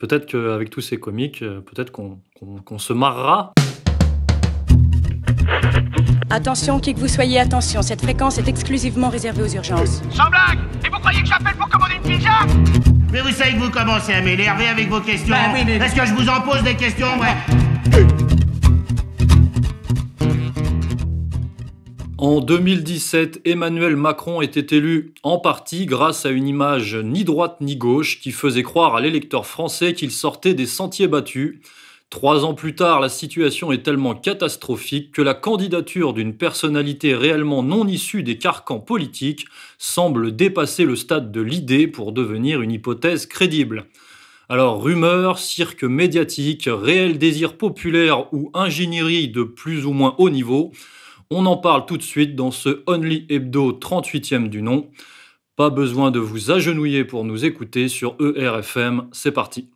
Peut-être qu'avec tous ces comiques, euh, peut-être qu'on se marrera. Attention, qui que vous soyez, attention, cette fréquence est exclusivement réservée aux urgences. Sans blague Et vous croyez que j'appelle pour commander une pizza Mais vous savez que vous commencez à m'énerver avec vos questions. parce bah Est-ce que je vous en pose des questions ouais. En 2017, Emmanuel Macron était élu en partie grâce à une image ni droite ni gauche qui faisait croire à l'électeur français qu'il sortait des sentiers battus. Trois ans plus tard, la situation est tellement catastrophique que la candidature d'une personnalité réellement non issue des carcans politiques semble dépasser le stade de l'idée pour devenir une hypothèse crédible. Alors rumeurs, cirque médiatique, réel désir populaire ou ingénierie de plus ou moins haut niveau, on en parle tout de suite dans ce Only Hebdo 38e du nom. Pas besoin de vous agenouiller pour nous écouter sur ERFM, c'est parti.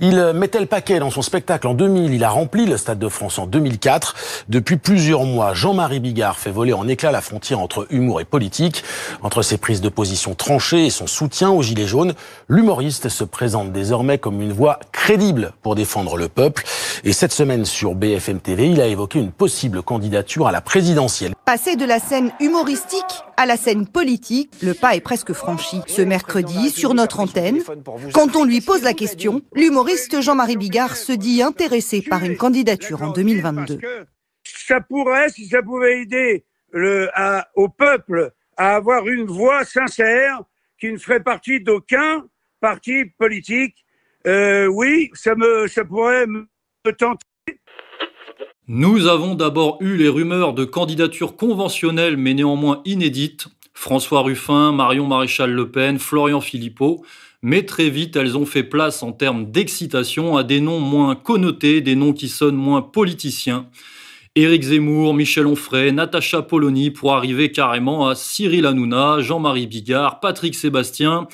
Il euh, mettait le paquet dans son spectacle en 2000. Il a rempli le Stade de France en 2004. Depuis plusieurs mois, Jean-Marie Bigard fait voler en éclat la frontière entre humour et politique. Entre ses prises de position tranchées et son soutien aux Gilets jaunes, l'humoriste se présente désormais comme une voix crédible pour défendre le peuple. Et cette semaine sur BFM TV, il a évoqué une possible candidature à la présidentielle. Passer de la scène humoristique à la scène politique, le pas est presque franchi. Ce mercredi, sur notre antenne, quand on lui pose la question, maurice Jean-Marie Bigard se dit intéressé par une candidature en 2022. Ça pourrait, si ça pouvait aider le, au peuple à avoir une voix sincère qui ne ferait partie d'aucun parti politique, euh, oui, ça, me, ça pourrait me tenter. Nous avons d'abord eu les rumeurs de candidatures conventionnelles mais néanmoins inédites. François Ruffin, Marion Maréchal Le Pen, Florian Philippot mais très vite elles ont fait place en termes d'excitation à des noms moins connotés, des noms qui sonnent moins politiciens. Éric Zemmour, Michel Onfray, Natacha Polony pour arriver carrément à Cyril Hanouna, Jean-Marie Bigard, Patrick Sébastien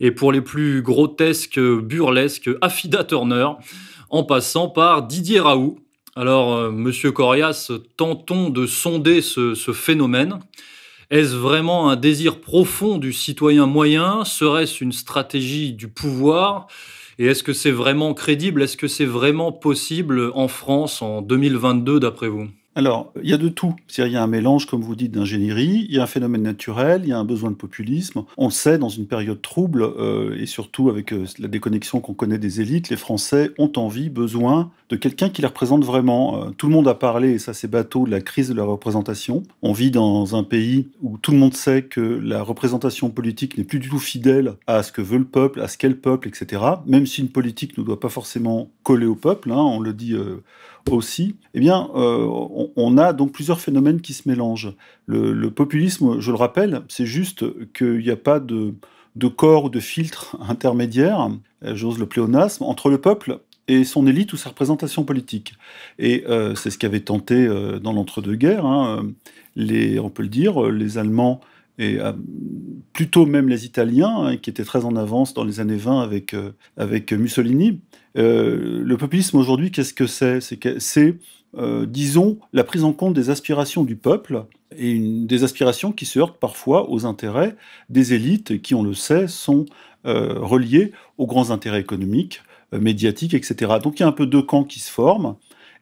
et pour les plus grotesques, burlesques, Affida Turner, en passant par Didier Raoult. Alors, euh, monsieur Corias, tentons de sonder ce phénomène. Est-ce vraiment un désir profond du citoyen moyen Serait-ce une stratégie du pouvoir Et est-ce que c'est vraiment crédible Est-ce que c'est vraiment possible en France en 2022, d'après vous alors, il y a de tout. Il y a un mélange, comme vous dites, d'ingénierie, il y a un phénomène naturel, il y a un besoin de populisme. On sait, dans une période trouble, euh, et surtout avec euh, la déconnexion qu'on connaît des élites, les Français ont envie, besoin de quelqu'un qui les représente vraiment. Euh, tout le monde a parlé, et ça c'est bateau, de la crise de la représentation. On vit dans un pays où tout le monde sait que la représentation politique n'est plus du tout fidèle à ce que veut le peuple, à ce qu'est le peuple, etc. Même si une politique ne doit pas forcément coller au peuple, hein, on le dit aussi, eh bien, euh, on, a donc plusieurs phénomènes qui se mélangent. Le, populisme, je le rappelle, c'est juste qu'il n'y a pas de, corps ou de filtre intermédiaire, euh, j'ose le pléonasme, entre le peuple et son élite ou sa représentation politique. Et euh, c'est ce qu'avait tenté dans l'entre-deux-guerres, hein, les, on peut le dire, les Allemands et euh, plutôt même les Italiens, hein, qui étaient très en avance dans les années 20 avec, euh, avec Mussolini. Euh, le populisme aujourd'hui, qu'est-ce que c'est C'est, disons, la prise en compte des aspirations du peuple, et une, des aspirations qui se heurtent parfois aux intérêts des élites qui, on le sait, sont reliées aux grands intérêts économiques, médiatiques, etc. Donc il y a un peu deux camps qui se forment.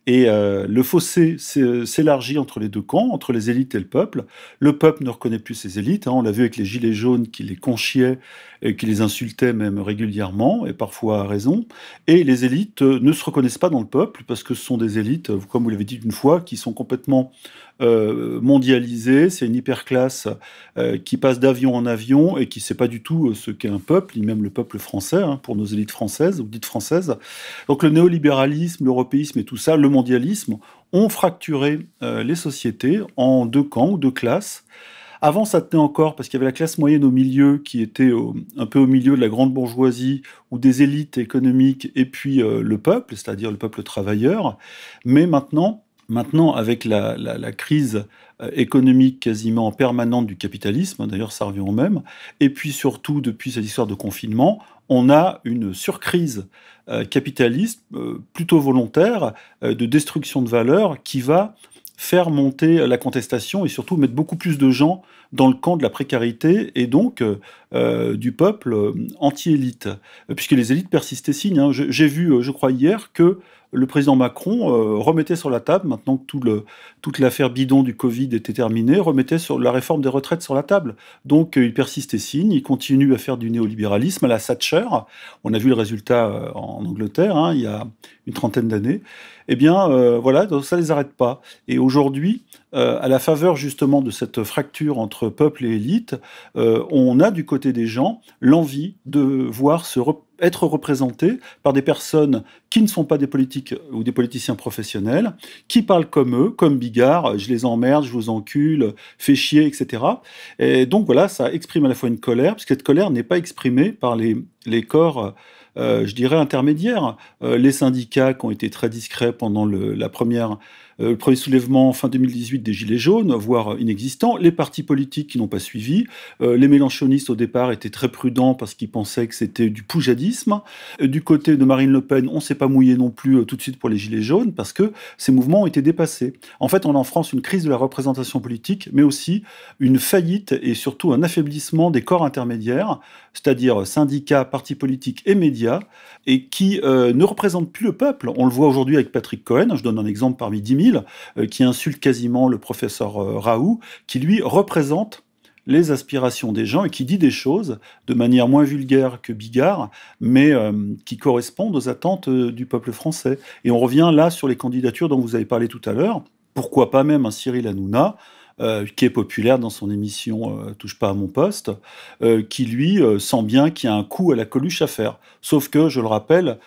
Et euh, le fossé s'élargit entre les deux camps, entre les élites et le peuple. Le peuple ne reconnaît plus ses élites. Hein. On l'a vu avec les gilets jaunes qui les conchiaient, et qui les insultaient même régulièrement, et parfois à raison. Et les élites euh, ne se reconnaissent pas dans le peuple, parce que ce sont des élites, euh, comme vous l'avez dit une fois, qui sont complètement euh, mondialisé, c'est une hyperclasse euh, qui passe d'avion en avion et qui ne sait pas du tout euh, ce qu'est un peuple, ni même le peuple français, hein, pour nos élites françaises ou dites françaises. Donc le néolibéralisme, l'européisme et tout ça, le mondialisme, ont fracturé les sociétés en deux camps ou deux classes. Avant, ça tenait encore parce qu'il y avait la classe moyenne au milieu qui était un peu au milieu de la grande bourgeoisie ou des élites économiques et puis le peuple, c'est-à-dire le peuple travailleur. Mais maintenant, Maintenant, avec la, crise euh, économique quasiment permanente du capitalisme, hein, d'ailleurs ça revient au même, et puis surtout depuis cette histoire de confinement, on a une surcrise euh, capitaliste euh, plutôt volontaire de destruction de valeur qui va faire monter la contestation et surtout mettre beaucoup plus de gens dans le camp de la précarité et donc euh, euh, du peuple euh, anti-élite, puisque les élites persistaient signe. Hein. J'ai vu, je crois, hier que le président Macron remettait sur la table, maintenant que tout le, toute l'affaire bidon du Covid était terminée, remettait sur la réforme des retraites sur la table. Donc il persistait et signe, il continue à faire du néolibéralisme à la Thatcher. On a vu le résultat en Angleterre hein, il y a une trentaine d'années eh bien, euh, voilà, ça ne les arrête pas. Et aujourd'hui, euh, à la faveur justement de cette fracture entre peuple et élite, euh, on a du côté des gens l'envie de voir se être représentés par des personnes qui ne sont pas des politiques ou des politiciens professionnels, qui parlent comme eux, comme Bigard, je les emmerde, je vous encule, fais chier, etc. Et donc voilà, ça exprime à la fois une colère, puisque cette colère n'est pas exprimée par les corps euh, je dirais, intermédiaires. Euh, les syndicats qui ont été très discrets pendant la première euh, le premier soulèvement fin 2018 des Gilets jaunes, voire inexistant, les partis politiques qui n'ont pas suivi, euh, les mélanchonistes au départ étaient très prudents parce qu'ils pensaient que c'était du poujadisme. Euh, du côté de Marine Le Pen, on ne s'est pas mouillé non plus tout de suite pour les Gilets jaunes parce que ces mouvements ont été dépassés. En fait, on a en France une crise de la représentation politique, mais aussi une faillite et surtout un affaiblissement des corps intermédiaires, c'est-à-dire syndicats, partis politiques et médias, et qui ne représentent plus le peuple. On le voit aujourd'hui avec Patrick Cohen, je donne un exemple parmi 10 000 euh, qui insulte quasiment le professeur euh, Raoult, qui lui représente les aspirations des gens et qui dit des choses de manière moins vulgaire que Bigard, mais euh, qui correspondent aux attentes du peuple français. Et on revient là sur les candidatures dont vous avez parlé tout à l'heure. Pourquoi pas même un Cyril Hanouna euh, qui est populaire dans son émission euh, Touche pas à mon poste, euh, qui lui sent bien qu'il y a un coup à la Coluche à faire. Sauf que, je le rappelle,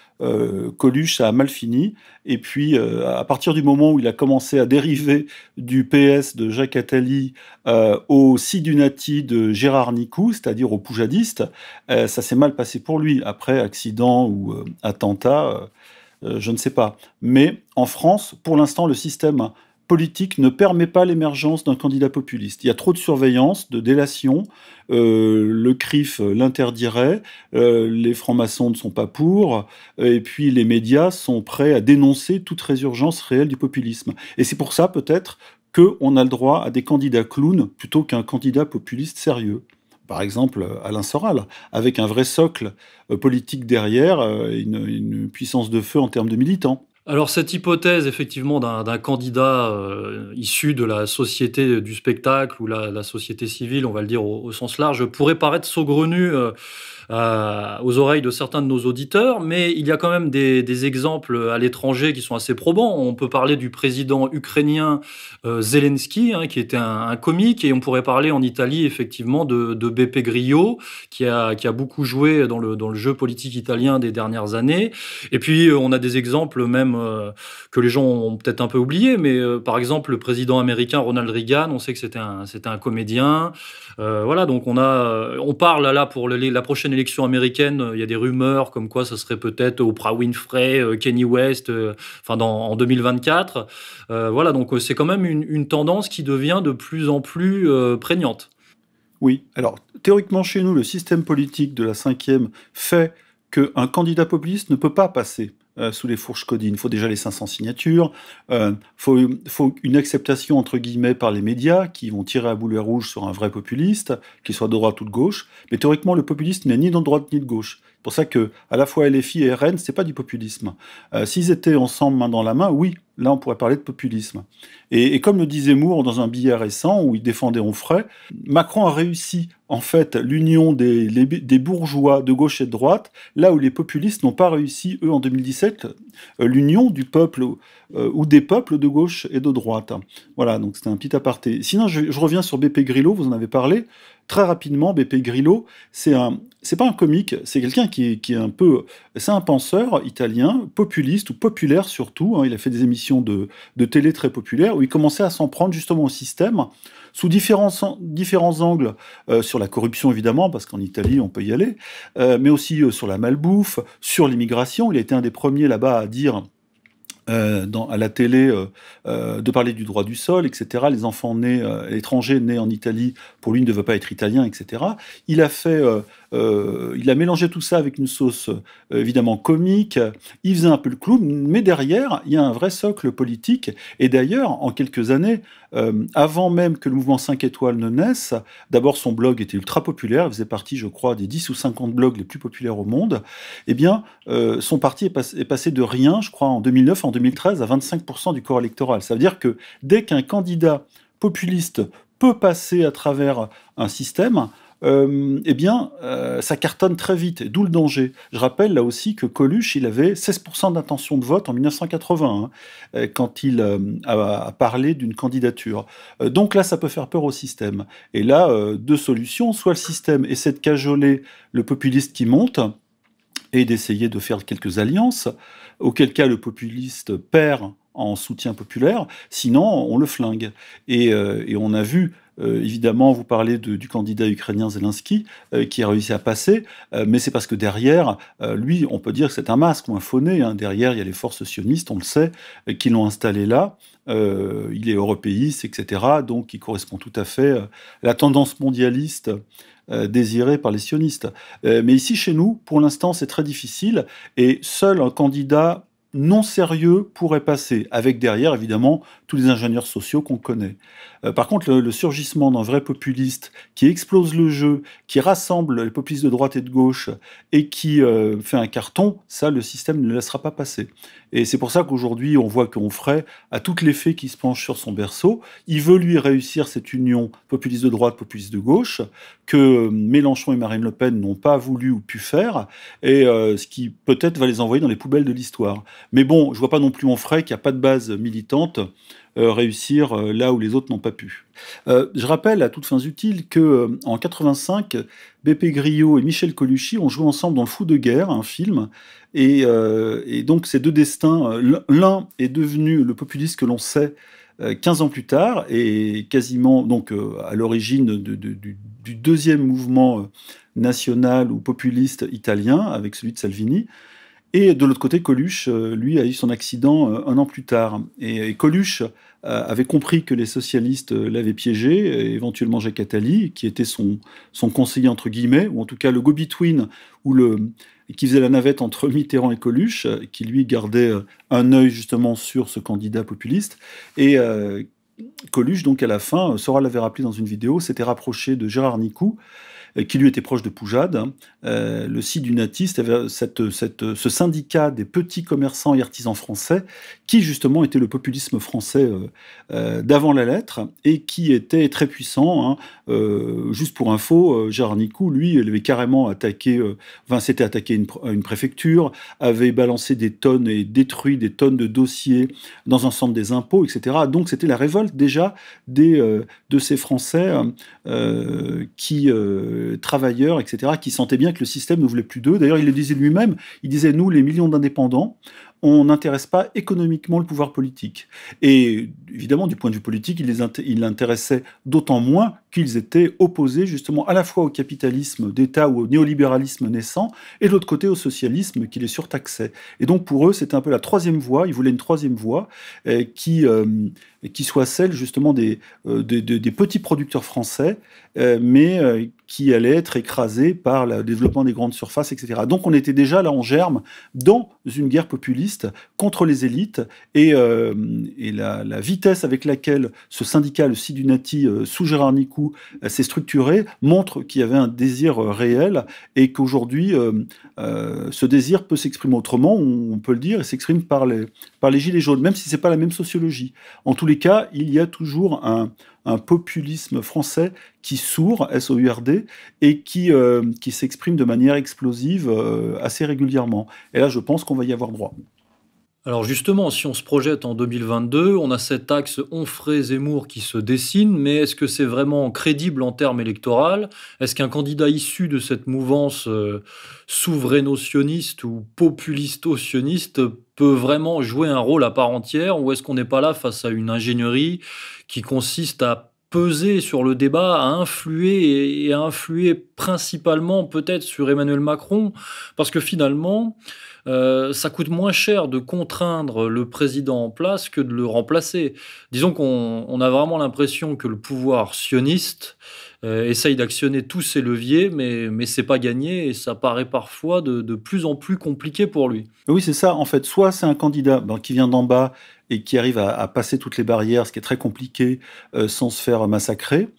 Coluche a mal fini, et puis à partir du moment où il a commencé à dériver du PS de Jacques Attali au Sidunati de Gérard Nicou, c'est-à-dire au poujadistes, ça s'est mal passé pour lui. Après accident ou attentat, je ne sais pas. Mais en France, pour l'instant, le système hein, politique ne permet pas l'émergence d'un candidat populiste. Il y a trop de surveillance, de délation. Euh, le CRIF l'interdirait, euh, les francs-maçons ne sont pas pour, et puis les médias sont prêts à dénoncer toute résurgence réelle du populisme. Et c'est pour ça peut-être qu'on a le droit à des candidats clowns plutôt qu'un candidat populiste sérieux par exemple Alain Soral, avec un vrai socle euh, politique derrière, une, puissance de feu en termes de militants. Alors cette hypothèse effectivement d'un candidat euh, issu de la société du spectacle ou la, la société civile, on va le dire au, sens large, pourrait paraître saugrenue euh, aux oreilles de certains de nos auditeurs, mais il y a quand même des, exemples à l'étranger qui sont assez probants. On peut parler du président ukrainien euh, Zelensky, hein, qui était un, comique, et on pourrait parler en Italie effectivement de, Beppe Grillo, qui a, qui a beaucoup joué dans le, dans le jeu politique italien des dernières années. Et puis on a des exemples même euh, que les gens ont peut-être un peu oublié, mais euh, par exemple, le président américain Ronald Reagan, on sait que c'était un, c'était un comédien. Euh, voilà, donc on, a, on parle là pour la prochaine élection américaine, il y a des rumeurs comme quoi ça serait peut-être Oprah Winfrey, Kenny West, enfin en 2024. voilà, donc c'est quand même une, tendance qui devient de plus en plus prégnante. Oui, alors théoriquement chez nous, le système politique de la cinquième fait qu'un candidat populiste ne peut pas passer. Euh, sous les fourches codines. Il faut déjà les 500 signatures. Il euh, faut, une acceptation, entre guillemets, par les médias qui vont tirer à boulet rouge sur un vrai populiste, qu'il soit de droite ou de gauche. Mais théoriquement, le populiste n'est ni de droite ni de gauche. C'est pour ça que, à la fois LFI et RN, n'est pas du populisme. Euh, s'ils étaient ensemble, main dans la main, oui, là, on pourrait parler de populisme. Et, comme le disait Moore dans un billet récent où il défendait Onfray, Macron a réussi en fait l'union des, des bourgeois de gauche et de droite, là où les populistes n'ont pas réussi, eux, en 2017, euh, l'union du peuple euh, ou des peuples de gauche et de droite. Voilà, donc c'était un petit aparté. Sinon, je, reviens sur BP Grillo, vous en avez parlé. Très rapidement, BP Grillo, c'est un, c'est pas un comique, c'est quelqu'un qui est, un peu, c'est un penseur italien, populiste ou populaire surtout. Hein. il a fait des émissions de, de télé très populaires où il commençait à s'en prendre justement au système sous différents, différents angles, euh, sur la corruption évidemment, parce qu'en Italie on peut y aller, euh, mais aussi euh, sur la malbouffe, sur l'immigration. Il a été un des premiers là-bas à dire euh, à la télé euh, euh, de parler du droit du sol, etc. Les enfants nés étrangers nés en Italie, pour lui, ne devaient pas être italiens, etc. Il a fait, il a mélangé tout ça avec une sauce évidemment comique. Il faisait un peu le clou, mais derrière, il y a un vrai socle politique. Et d'ailleurs, en quelques années, avant même que le mouvement 5 étoiles ne naisse, d'abord son blog était ultra populaire, il faisait partie, je crois, des 10 ou 50 blogs les plus populaires au monde. Eh bien, son parti est, est, passé de rien, je crois, en 2009 en 2013 à 25% du corps électoral. Ça veut dire que dès qu'un candidat populiste peut passer à travers un système, euh, eh bien, euh, ça cartonne très vite, d'où le danger. Je rappelle là aussi que Coluche, il avait 16% d'intention de vote en 1980, hein, euh, quand il a, parlé d'une candidature. donc là, ça peut faire peur au système. Et là, deux solutions. Soit le système essaie de cajoler le populiste qui monte et d'essayer de faire quelques alliances, auquel cas le populiste perd en soutien populaire, sinon on le flingue. Et, euh, on a vu, euh, évidemment, vous parler du candidat ukrainien Zelensky, euh, qui a réussi à passer, mais c'est parce que derrière, lui, on peut dire que c'est un masque ou un phoné. Hein. Derrière, il y a les forces sionistes, on le sait, qui l'ont installé là. il est européiste, etc. Donc, il correspond tout à fait à la tendance mondialiste euh, désiré par les sionistes. Euh, mais ici, chez nous, pour l'instant, c'est très difficile et seul un candidat non sérieux pourrait passer, avec derrière évidemment tous les ingénieurs sociaux qu'on connaît. Euh, par contre, le, surgissement d'un vrai populiste qui explose le jeu, qui rassemble les populistes de droite et de gauche et qui euh, fait un carton, ça, le système ne laissera pas passer. Et c'est pour ça qu'aujourd'hui, on voit qu'on ferait à toutes les fées qui se penchent sur son berceau. Il veut lui réussir cette union populiste de droite, populiste de gauche, que euh, Mélenchon et Marine Le Pen n'ont pas voulu ou pu faire, et ce qui peut-être va les envoyer dans les poubelles de l'histoire. Mais bon, je vois pas non plus en frais qui a pas de base militante euh, réussir euh, là où les autres n'ont pas pu. Euh, je rappelle à toutes fins utiles que en 85, BP Griot et Michel Colucci ont joué ensemble dans Fou de guerre, un film, et, donc ces deux destins, l'un est devenu le populiste que l'on sait 15 ans plus tard, et quasiment donc à l'origine du, du, deuxième mouvement national ou populiste italien avec celui de Salvini. Et de l'autre côté, Coluche, euh, lui, a eu son accident euh, un an plus tard. Et, Coluche euh, avait compris que les socialistes l'avaient piégé, éventuellement Jacques Attali, qui était son, conseiller entre guillemets, ou en tout cas le go-between, ou qui faisait la navette entre Mitterrand et Coluche, qui lui gardait un œil justement sur ce candidat populiste, et Coluche, donc à la fin, Sora l'avait rappelé dans une vidéo, s'était rapproché de Gérard Nicou, euh, qui lui était proche de Poujade, hein, euh, le site du cette, cette, ce syndicat des petits commerçants et artisans français, qui justement était le populisme français euh, d'avant la lettre, et qui était très puissant. Hein, juste pour info, Gérard Nicou, lui, il avait carrément attaqué, enfin, s'était attaqué à une, une préfecture, avait balancé des tonnes et détruit des tonnes de dossiers dans un centre des impôts, etc. Donc c'était la révolte déjà des, de ces Français qui euh, travailleurs, etc., qui sentaient bien que le système ne voulait plus d'eux. D'ailleurs, il le disait lui-même, il disait, nous, les millions d'indépendants, on n'intéresse pas économiquement le pouvoir politique. Et évidemment, du point de vue politique, il l'intéressait d'autant moins qu'ils étaient opposés justement à la fois au capitalisme d'État ou au néolibéralisme naissant, et de l'autre côté au socialisme qui les surtaxait. Et donc pour eux, c'était un peu la troisième voie, ils voulaient une troisième voie euh, qui, euh, qui soit celle justement des, euh, des, petits producteurs français, mais qui allait être écrasée par le développement des grandes surfaces, etc. Donc on était déjà là en germe dans une guerre populiste contre les élites, et, et la, la, vitesse avec laquelle ce syndicat, le Sidunati, sous Gérard Nicou, euh, c'est structuré montre qu'il y avait un désir euh, réel et qu'aujourd'hui, euh, ce désir peut s'exprimer autrement, on peut le dire, et s'exprime par les, par les Gilets jaunes, même si ce n'est pas la même sociologie. En tous les cas, il y a toujours un, populisme français qui sourd, s o d et qui, s'exprime de manière explosive assez régulièrement. Et là, je pense qu'on va y avoir droit. Alors justement, si on se projette en 2022, on a cet axe Onfray-Zemmour qui se dessine, mais est-ce que c'est vraiment crédible en termes électoraux Est-ce qu'un candidat issu de cette mouvance souverain euh, souveraino-sioniste ou populisto-sioniste peut vraiment jouer un rôle à part entière, ou est-ce qu'on n'est pas là face à une ingénierie qui consiste à peser sur le débat, à influer et à influer principalement peut-être sur Emmanuel Macron, parce que finalement, euh, ça coûte moins cher de contraindre le président en place que de le remplacer. Disons qu'on a vraiment l'impression que le pouvoir sioniste euh, essaye d'actionner tous ses leviers, mais, mais c'est pas gagné et ça paraît parfois de, plus en plus compliqué pour lui. Oui, c'est ça. En fait, soit c'est un candidat ben, qui vient d'en bas et qui arrive à, passer toutes les barrières, ce qui est très compliqué, euh, sans se faire massacrer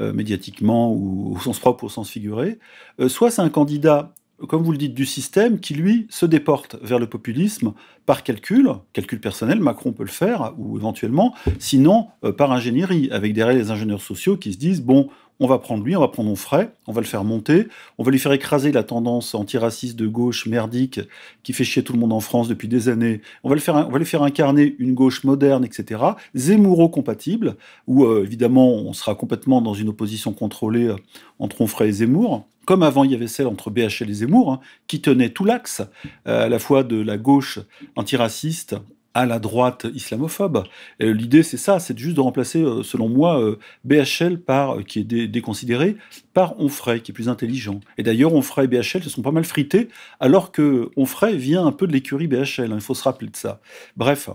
euh, médiatiquement ou au sens propre, au sens figuré. Euh, soit c'est un candidat, comme vous le dites, du système qui, lui, se déporte vers le populisme par calcul, calcul personnel, Macron peut le faire, ou éventuellement, sinon par ingénierie, avec des les ingénieurs sociaux qui se disent, bon, on va prendre lui, on va prendre Onfray, on va le faire monter, on va lui faire écraser la tendance antiraciste de gauche merdique qui fait chier tout le monde en France depuis des années. On va le faire, on va lui faire incarner une gauche moderne, etc. Zemmouro compatible, où euh, évidemment on sera complètement dans une opposition contrôlée euh, entre Onfray et Zemmour comme avant il y avait celle entre BHL et Zemmour, hein, qui tenait tout l'axe, euh, à la fois de la gauche antiraciste à la droite islamophobe. L'idée, c'est ça, c'est juste de remplacer, euh, selon moi, euh, BHL par, euh, qui est déconsidéré, par Onfray, qui est plus intelligent. Et d'ailleurs, Onfray et BHL se sont pas mal frités, alors que Onfray vient un peu de l'écurie BHL, hein, il faut se rappeler de ça. Bref,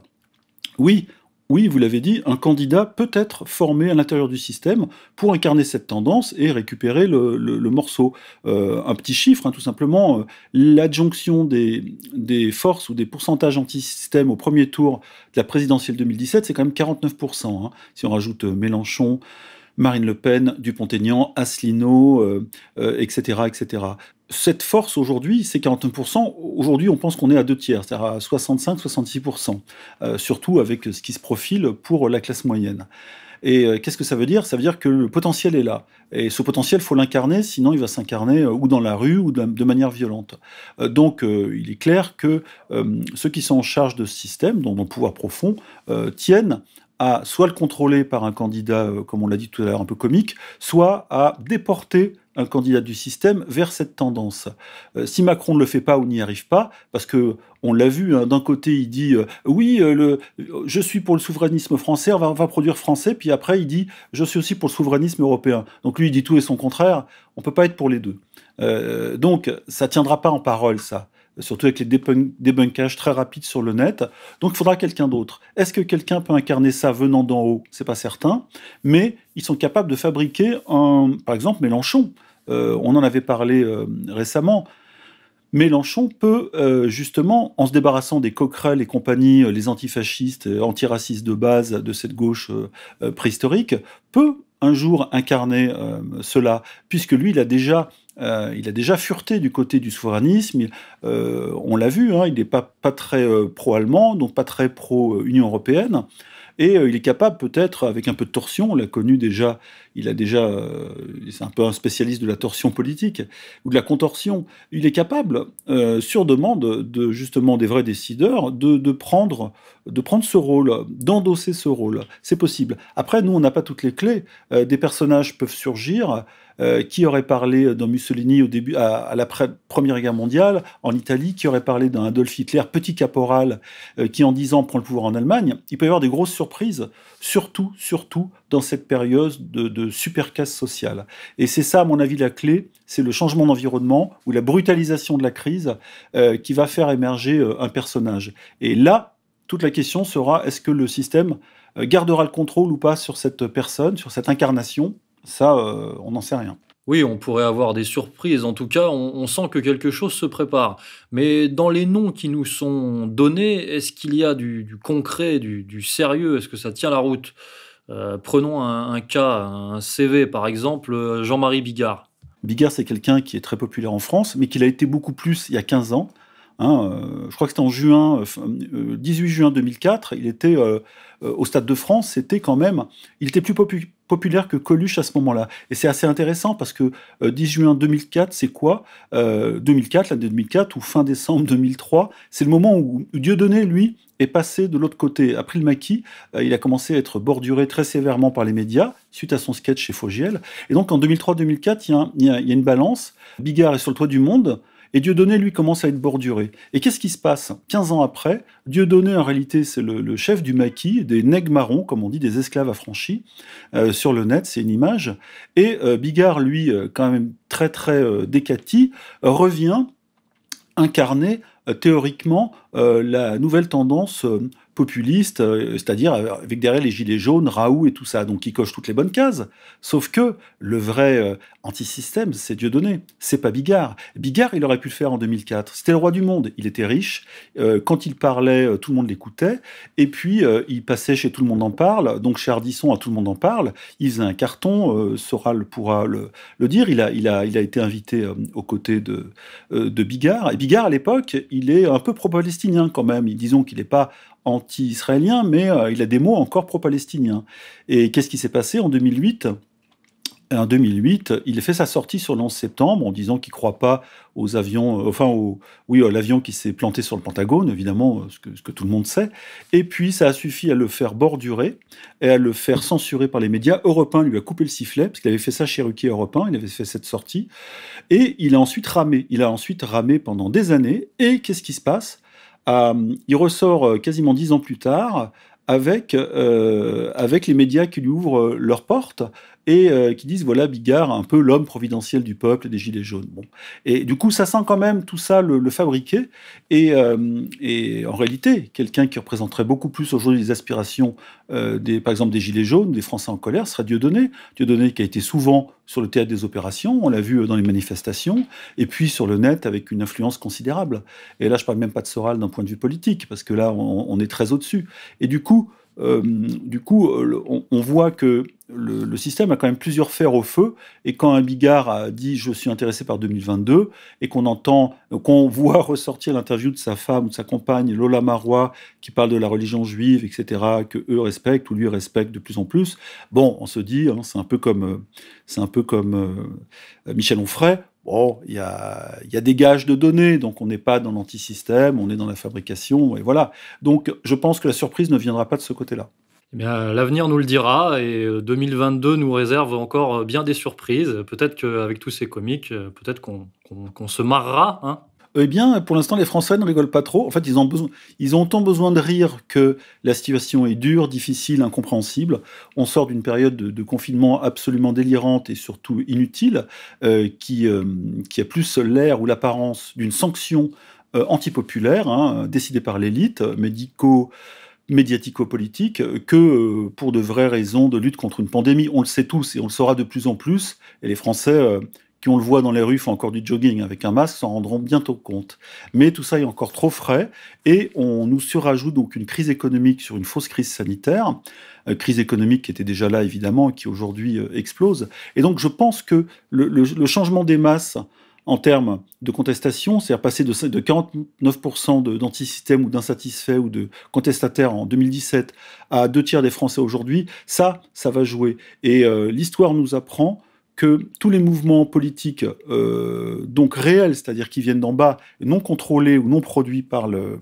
oui, oui, vous l'avez dit, un candidat peut être formé à l'intérieur du système pour incarner cette tendance et récupérer le, morceau. Euh, un petit chiffre, hein, tout simplement, euh, l'adjonction des, forces ou des pourcentages anti-système au premier tour de la présidentielle 2017, c'est quand même 49%. Hein. si on rajoute euh, Mélenchon, Marine Le Pen, Dupont-Aignan, Asselineau, etc., euh, euh, etc. Cette force aujourd'hui, c'est 41%, Aujourd'hui, on pense qu'on est à deux tiers, c'est-à-dire à 65-66%, euh, surtout avec ce qui se profile pour la classe moyenne. Et qu'est-ce que ça veut dire Ça veut dire que le potentiel est là. Et ce potentiel, faut l'incarner, sinon il va s'incarner ou dans la rue ou de, manière violente. donc il est clair que ceux qui sont en charge de ce système, dont le pouvoir profond, tiennent soit le contrôler par un candidat, euh, comme on l'a dit tout à l'heure, un peu comique, soit à déporter un candidat du système vers cette tendance. Euh, si Macron ne le fait pas ou n'y arrive pas, parce que on l'a vu, hein, d'un côté il dit euh, oui, je suis pour le souverainisme français, on va, produire français, puis après il dit je suis aussi pour le souverainisme européen. Donc lui il dit tout et son contraire. On peut pas être pour les deux. donc ça tiendra pas en parole ça surtout avec les débunkages très rapides sur le net. Donc il faudra quelqu'un d'autre. Est-ce que quelqu'un peut incarner ça venant d'en haut C'est pas certain, mais ils sont capables de fabriquer un, par exemple, Mélenchon. Euh, on en avait parlé euh, récemment. Mélenchon peut euh, justement, en se débarrassant des coquerelles et compagnie, les antifascistes, antiracistes de base de cette gauche préhistorique, peut un jour incarner euh, cela, puisque lui, il a déjà, euh, il a déjà fureté du côté du souverainisme. Euh, on l'a vu, hein, il n'est pas, pas très pro-allemand, donc pas très pro-Union européenne. Et euh, il est capable, peut-être, avec un peu de torsion, on l'a connu déjà, il a déjà, euh, c'est un peu un spécialiste de la torsion politique ou de la contorsion. Il est capable, euh, sur demande de justement des vrais décideurs, de, prendre, de prendre ce rôle, d'endosser ce rôle. C'est possible. Après, nous, on n'a pas toutes les clés. des personnages peuvent surgir. Euh, qui aurait parlé d'un Mussolini au début, à, la Première Guerre mondiale en Italie Qui aurait parlé d'un Adolf Hitler, petit caporal, euh, qui en 10 ans prend le pouvoir en Allemagne Il peut y avoir des grosses surprises, surtout, surtout dans cette période de, de super casse sociale. Et c'est ça, à mon avis, la clé c'est le changement d'environnement ou la brutalisation de la crise euh, qui va faire émerger un personnage. Et là, toute la question sera est-ce que le système gardera le contrôle ou pas sur cette personne, sur cette incarnation ça, euh, on n'en sait rien. Oui, on pourrait avoir des surprises. En tout cas, on, sent que quelque chose se prépare. Mais dans les noms qui nous sont donnés, est-ce qu'il y a du, concret, du, sérieux Est-ce que ça tient la route euh, Prenons un, cas, un CV par exemple, euh, Jean-Marie Bigard. Bigard, c'est quelqu'un qui est très populaire en France, mais qui a été beaucoup plus il y a 15 ans. Hein, je crois que c'était en juin, 18 juin 2004, il était au Stade de France, c'était quand même, il était plus populaire populaire que Coluche à ce moment-là. Et c'est assez intéressant parce que 10 euh, juin 2004, c'est quoi 2004, euh, l'année 2004 ou fin décembre 2003, c'est le moment où Dieudonné, lui, est passé de l'autre côté. Après le maquis, euh, il a commencé à être borduré très sévèrement par les médias suite à son sketch chez Fogiel. Et donc en 2003-2004, il y, y, a une balance. Bigard est sur le toit du monde. Et Dieudonné, lui, commence à être borduré. Et qu'est-ce qui se passe 15 ans après, Dieudonné, en réalité, c'est le, chef du maquis, des nègres marrons, comme on dit, des esclaves affranchis, euh, sur le net, c'est une image. Et euh, Bigard, lui, euh, quand même très, très décati, revient incarner théoriquement la nouvelle tendance populiste, euh, c'est-à-dire euh, avec derrière les gilets jaunes, Raoult et tout ça, donc qui coche toutes les bonnes cases. Sauf que le vrai euh, anti-système, c'est dieu Dieudonné, c'est pas Bigard. Bigard, il aurait pu le faire en 2004. C'était le roi du monde, il était riche. quand il parlait, tout le monde l'écoutait. Et puis, il passait chez Tout le monde en parle, donc chez Ardisson à Tout le monde en parle. Il faisait un carton, Soral pourra le, dire. Il a, été invité aux côtés de, de Bigard. Et Bigard, à l'époque, il est un peu pro-palestinien quand même. Disons qu'il n'est pas anti-israélien, mais euh, il a des mots encore pro-palestiniens. Et qu'est-ce qui s'est passé en 2008 en 2008, il a fait sa sortie sur le 11 septembre en disant qu'il ne croit pas aux avions, euh, enfin, au, oui, euh, l'avion qui s'est planté sur le Pentagone, évidemment, ce que, tout le monde sait. Et puis, ça a suffi à le faire bordurer et à le faire censurer par les médias. Europe 1 lui a coupé le sifflet, parce qu'il avait fait ça chez Ruquier Europe 1, il avait fait cette sortie. Et il a ensuite ramé. Il a ensuite ramé pendant des années. Et qu'est-ce qui se passe euh, il ressort euh, quasiment dix ans plus tard avec, euh, avec les médias qui lui ouvrent leurs portes, et euh, qui disent voilà Bigard, un peu l'homme providentiel du peuple des Gilets jaunes. Bon. Et du coup, ça sent quand même tout ça le, fabriquer. Euh, et, en réalité, quelqu'un qui représenterait beaucoup plus aujourd'hui les aspirations, euh, des, par exemple, des Gilets jaunes, des Français en colère, serait Dieudonné. Dieudonné qui a été souvent sur le théâtre des opérations, on l'a vu dans les manifestations, et puis sur le net avec une influence considérable. Et là, je parle même pas de Soral d'un point de vue politique, parce que là, on est très au-dessus. Et du coup, euh, du coup, euh, on, voit que le, système a quand même plusieurs fers au feu. Et quand un bigard a dit je suis intéressé par 2022 et qu'on entend, euh, qu'on voit ressortir l'interview de sa femme ou de sa compagne Lola Marois qui parle de la religion juive, etc., que eux respectent ou lui respectent de plus en plus, bon, on se dit, hein, c'est un peu comme, c'est un peu comme Michel Onfray, Bon, il y a, des gages de données, donc on n'est pas dans l'antisystème, on est dans la fabrication, et voilà. Donc je pense que la surprise ne viendra pas de ce côté-là. Eh bien, l'avenir nous le dira, et 2022 euh, nous réserve encore euh, bien des surprises. Peut-être qu'avec tous ces comiques, euh, peut-être qu'on se marrera hein eh bien, pour l'instant, les Français ne rigolent pas trop. En fait, ils ont, besoin, ils ont autant besoin de rire que la situation est dure, difficile, incompréhensible. On sort d'une période de, confinement absolument délirante et surtout inutile, euh, euh, qui, a plus l'air ou l'apparence d'une sanction euh, antipopulaire, hein, décidée par l'élite, médico médiatico-politique que pour de vraies raisons de lutte contre une pandémie. On le sait tous et on le saura de plus en plus, et les Français qui, on le voit dans les rues, font encore du jogging avec un masque, s'en rendront bientôt compte. Mais tout ça est encore trop frais et on nous surajoute donc une crise économique sur une fausse crise sanitaire, euh, crise économique qui était déjà là évidemment, et qui aujourd'hui euh, explose. Et donc je pense que le, changement des masses en termes de contestation, c'est-à-dire passer de, de 49% d'antisystèmes ou d'insatisfaits ou de contestataires en 2017 à deux tiers des Français aujourd'hui, ça, ça va jouer. Et euh, l'histoire nous apprend que tous les mouvements politiques, euh, donc réels, c'est-à-dire qui viennent d'en bas, non contrôlés ou non produits par le,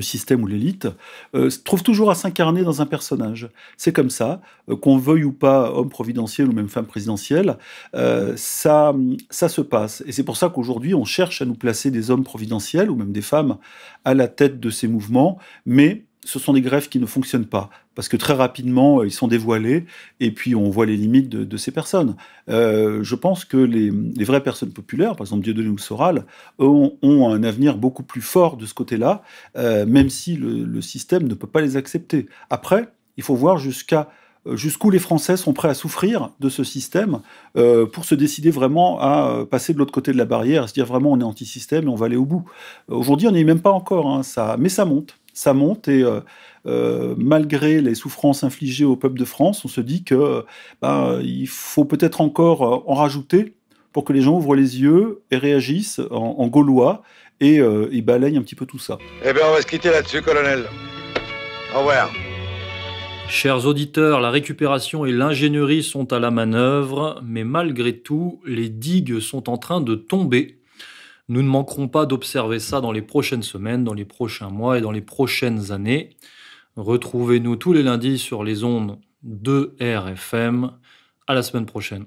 système ou l'élite, euh, trouvent toujours à s'incarner dans un personnage. C'est comme ça, euh, qu'on veuille ou pas homme providentiel ou même femme présidentielle, euh, ça, ça se passe. Et c'est pour ça qu'aujourd'hui, on cherche à nous placer des hommes providentiels ou même des femmes à la tête de ces mouvements, mais ce sont des greffes qui ne fonctionnent pas parce que très rapidement euh, ils sont dévoilés et puis on voit les limites de, ces personnes. Euh, je pense que les, vraies personnes populaires, par exemple Dieudonné ou Soral, ont, un avenir beaucoup plus fort de ce côté-là, euh, même si le, système ne peut pas les accepter. Après, il faut voir jusqu'où les Français sont prêts à souffrir de ce système pour se décider vraiment à passer de l'autre côté de la barrière, à se dire vraiment on est anti-système et on va aller au bout. Aujourd'hui, on n'y est même pas encore, hein, ça, mais ça monte ça monte et euh, euh, malgré les souffrances infligées au peuple de France, on se dit que ben, il faut peut-être encore euh, en rajouter pour que les gens ouvrent les yeux et réagissent en, gaulois et, euh, et, balayent un petit peu tout ça. Eh bien, on va se quitter là-dessus, colonel. Au revoir. Chers auditeurs, la récupération et l'ingénierie sont à la manœuvre, mais malgré tout, les digues sont en train de tomber nous ne manquerons pas d'observer ça dans les prochaines semaines, dans les prochains mois et dans les prochaines années. Retrouvez-nous tous les lundis sur les ondes de RFM. À la semaine prochaine.